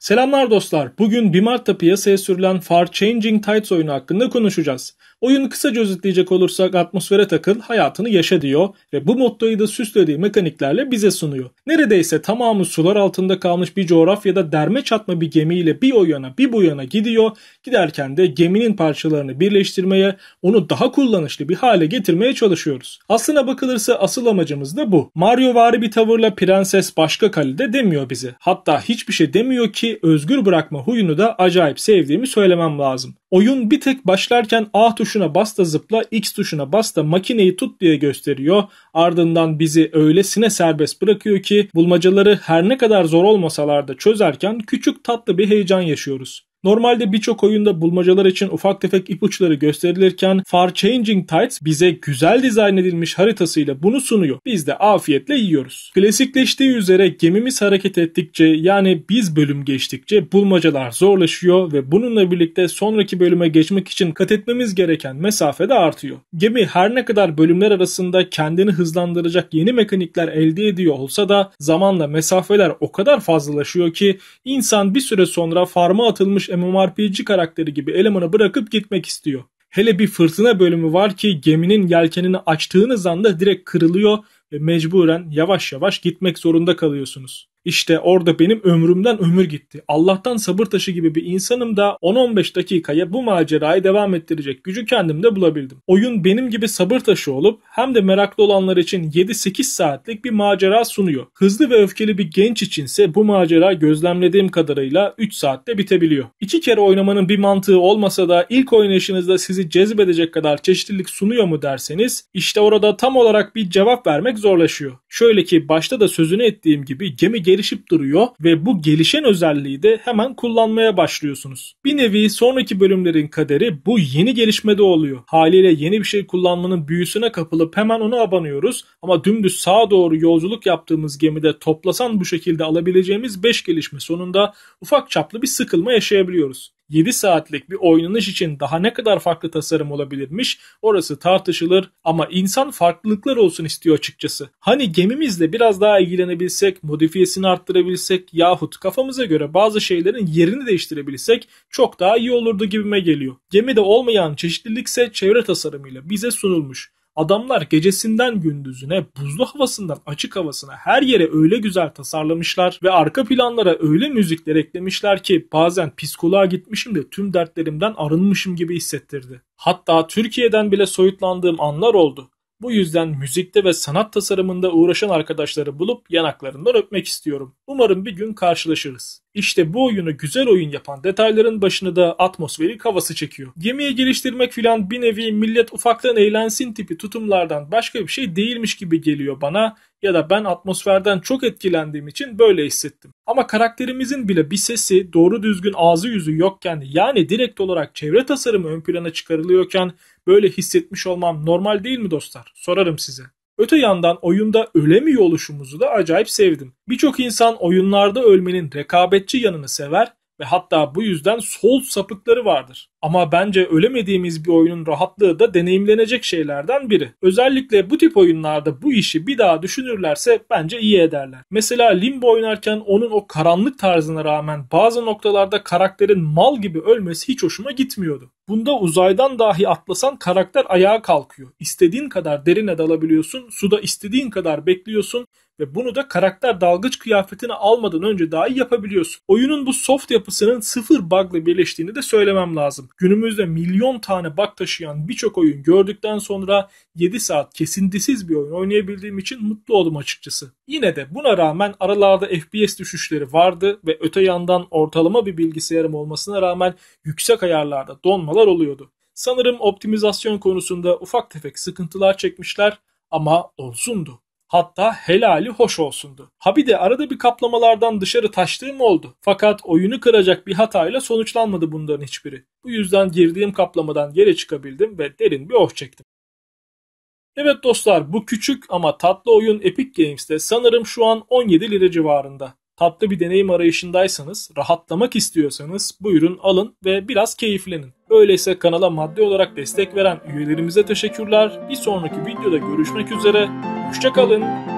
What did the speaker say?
Selamlar dostlar. Bugün 1 Mart'ta piyasaya sürülen Far Changing Tides oyunu hakkında konuşacağız. Oyunu kısaca özetleyecek olursak atmosfere takıl, hayatını yaşa diyor ve bu mottoyu da süslediği mekaniklerle bize sunuyor. Neredeyse tamamı sular altında kalmış bir coğrafyada derme çatma bir gemiyle bir o yana bir bu yana gidiyor. Giderken de geminin parçalarını birleştirmeye, onu daha kullanışlı bir hale getirmeye çalışıyoruz. Aslına bakılırsa asıl amacımız da bu. Mario vari bir tavırla prenses başka kalede demiyor bize. Hatta hiçbir şey demiyor ki özgür bırakma huyunu da acayip sevdiğimi söylemem lazım. Oyun bir tek başlarken A tuşuna bas da zıpla, X tuşuna bas da makineyi tut diye gösteriyor. Ardından bizi öylesine serbest bırakıyor ki bulmacaları her ne kadar zor olmasalar da çözerken küçük tatlı bir heyecan yaşıyoruz. Normalde birçok oyunda bulmacalar için ufak tefek ipuçları gösterilirken Far Changing Tides bize güzel dizayn edilmiş haritasıyla bunu sunuyor. Biz de afiyetle yiyoruz. Klasikleştiği üzere gemimiz hareket ettikçe yani biz bölüm geçtikçe bulmacalar zorlaşıyor ve bununla birlikte sonraki bölüme geçmek için kat etmemiz gereken mesafe de artıyor. Gemi her ne kadar bölümler arasında kendini hızlandıracak yeni mekanikler elde ediyor olsa da zamanla mesafeler o kadar fazlalaşıyor ki insan bir süre sonra farma atılmış sıkılmış MMORPG karakteri gibi elemanı bırakıp gitmek istiyor. Hele bir fırtına bölümü var ki geminin yelkenini açtığınız anda direkt kırılıyor ve mecburen yavaş yavaş gitmek zorunda kalıyorsunuz. İşte orada benim ömrümden ömür gitti. Allah'tan sabır taşı gibi bir insanım da 10-15 dakikaya bu macerayı devam ettirecek gücü kendimde bulabildim. Oyun benim gibi sabır taşı olup hem de meraklı olanlar için 7-8 saatlik bir macera sunuyor. Hızlı ve öfkeli bir genç içinse bu macera gözlemlediğim kadarıyla 3 saatte bitebiliyor. İki kere oynamanın bir mantığı olmasa da ilk oynayışınızda sizi cezbedecek kadar çeşitlilik sunuyor mu derseniz işte orada tam olarak bir cevap vermek zorlaşıyor. Şöyle ki başta da sözünü ettiğim gibi gemi geri gelişip duruyor ve bu gelişen özelliği de hemen kullanmaya başlıyorsunuz. Bir nevi sonraki bölümlerin kaderi bu yeni gelişmede oluyor. Haliyle yeni bir şey kullanmanın büyüsüne kapılıp hemen onu abanıyoruz ama dümdüz sağa doğru yolculuk yaptığımız gemide toplasan bu şekilde alabileceğimiz 5 gelişme sonunda ufak çaplı bir sıkılma yaşayabiliyoruz. 7 saatlik bir oynanış için daha ne kadar farklı tasarım olabilirmiş orası tartışılır ama insan farklılıklar olsun istiyor açıkçası. Hani gemimizle biraz daha ilgilenebilsek, modifiyesini arttırabilsek yahut kafamıza göre bazı şeylerin yerini değiştirebilsek çok daha iyi olurdu gibime geliyor. Gemide olmayan çeşitlilikse çevre tasarımıyla bize sunulmuş. Adamlar gecesinden gündüzüne, buzlu havasından açık havasına her yere öyle güzel tasarlamışlar ve arka planlara öyle müzikler eklemişler ki bazen psikoloğa gitmişim de tüm dertlerimden arınmışım gibi hissettirdi. Hatta Türkiye'den bile soyutlandığım anlar oldu. Bu yüzden müzikte ve sanat tasarımında uğraşan arkadaşları bulup yanaklarından öpmek istiyorum. Umarım bir gün karşılaşırız. İşte bu oyunu güzel oyun yapan detayların başını da atmosferi havası çekiyor. Gemiyi geliştirmek filan bir nevi millet ufaktan eğlensin tipi tutumlardan başka bir şey değilmiş gibi geliyor bana ya da ben atmosferden çok etkilendiğim için böyle hissettim. Ama karakterimizin bile bir sesi, doğru düzgün ağzı yüzü yokken yani direkt olarak çevre tasarımı ön plana çıkarılıyorken böyle hissetmiş olmam normal değil mi dostlar? Sorarım size. Öte yandan oyunda ölemiyor oluşumuzu da acayip sevdim. Birçok insan oyunlarda ölmenin rekabetçi yanını sever ve hatta bu yüzden sol sapıkları vardır. Ama bence ölemediğimiz bir oyunun rahatlığı da deneyimlenecek şeylerden biri. Özellikle bu tip oyunlarda bu işi bir daha düşünürlerse bence iyi ederler. Mesela Limbo oynarken onun o karanlık tarzına rağmen bazı noktalarda karakterin mal gibi ölmesi hiç hoşuma gitmiyordu. Bunda uzaydan dahi atlasan karakter ayağa kalkıyor. İstediğin kadar derine dalabiliyorsun, suda istediğin kadar bekliyorsun ve bunu da karakter dalgıç kıyafetini almadan önce dahi yapabiliyorsun. Oyunun bu soft yapısının sıfır bug'la birleştiğini de söylemem lazım. Günümüzde milyon tane bak taşıyan birçok oyun gördükten sonra 7 saat kesintisiz bir oyun oynayabildiğim için mutlu oldum açıkçası. Yine de buna rağmen aralarda FPS düşüşleri vardı ve öte yandan ortalama bir bilgisayarım olmasına rağmen yüksek ayarlarda donmalar oluyordu. Sanırım optimizasyon konusunda ufak tefek sıkıntılar çekmişler ama olsundu. Hatta helali hoş olsundu. Habide arada bir kaplamalardan dışarı taştığım oldu. Fakat oyunu kıracak bir hatayla sonuçlanmadı bunların hiçbiri. Bu yüzden girdiğim kaplamadan geri çıkabildim ve derin bir oh çektim. Evet dostlar bu küçük ama tatlı oyun Epic Games'te sanırım şu an 17 lira civarında. Tatlı bir deneyim arayışındaysanız, rahatlamak istiyorsanız buyurun alın ve biraz keyiflenin. Öyleyse kanala maddi olarak destek veren üyelerimize teşekkürler. Bir sonraki videoda görüşmek üzere. Hoşçakalın.